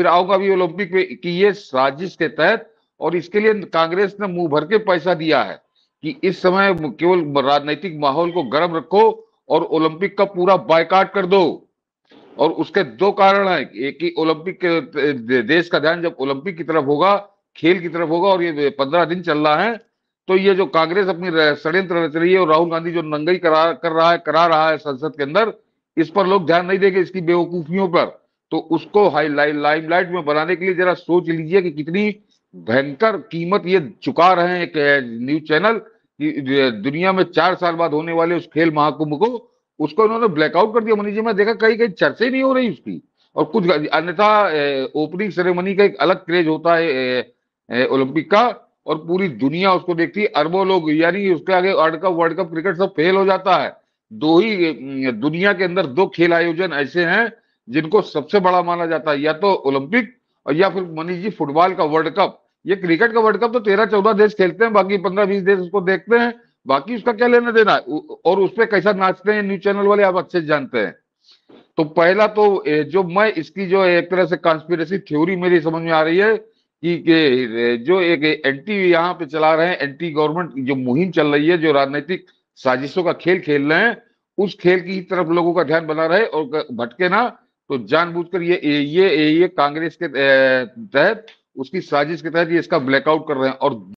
फिर आओगे अभी ओलंपिक में कि ये साजिश के तहत और इसके लिए कांग्रेस ने मुंह भर के पैसा दिया है कि इस समय केवल राजनीतिक माहौल को गर्म रखो और ओलंपिक का पूरा बायकाट कर दो और उसके दो कारण है एक ही ओलंपिक देश का ध्यान जब ओलंपिक की तरफ होगा खेल की तरफ होगा और ये पंद्रह दिन चल रहा है तो ये जो कांग्रेस अपनी षड्यंत्र रच रही है और राहुल गांधी जो नंगई करा कर रहा है करा रहा है संसद के अंदर इस पर लोग ध्यान नहीं देंगे इसकी बेवकूफियों पर तो उसको हाई लाइमलाइट में बनाने के लिए जरा सोच लीजिए कि कितनी भयंकर कीमत ये चुका रहे हैं एक न्यूज चैनल कि दुनिया में चार साल बाद होने वाले उस खेल महाकुंभ को उसको इन्होंने ब्लैकआउट कर दिया मनीष जी मैं देखा कहीं कहीं चर्चे नहीं हो रही उसकी और कुछ अन्यथा ओपनिंग सेरेमनी का एक अलग क्रेज होता है ओलंपिक का और पूरी दुनिया उसको देखती है अरबों लोग यानी उसके आगे world cup world cup cricket सब फेल हो जाता है दो ही दुनिया के अंदर दो खेल आयोजन ऐसे हैं जिनको सबसे बड़ा माना जाता है या तो ओलंपिक और या फिर मनीष जी फुटबॉल का वर्ल्ड कप ये क्रिकेट का वर्ल्ड कप तो तेरह चौदह देश खेलते हैं बाकी पंद्रह बीस देश उसको देखते हैं बाकी उसका क्या लेना देना है और उस पर कैसा नाचते हैं न्यूज चैनल वाले आप अच्छे जानते हैं तो पहला तो जो मैं इसकी जो एक तरह से कॉन्स्पिरसी थ्योरी मेरी समझ में आ रही है कि जो एक एंटी यहाँ पे चला रहे हैं एंटी गवर्नमेंट जो मुहिम चल रही है जो राजनीतिक साजिशों का खेल खेल रहे हैं उस खेल की तरफ लोगों का ध्यान बना रहे और भटके ना तो जानबूझकर ये ये ये कांग्रेस के तहत उसकी साजिश के तहत ये इसका ब्लैकआउट कर रहे हैं और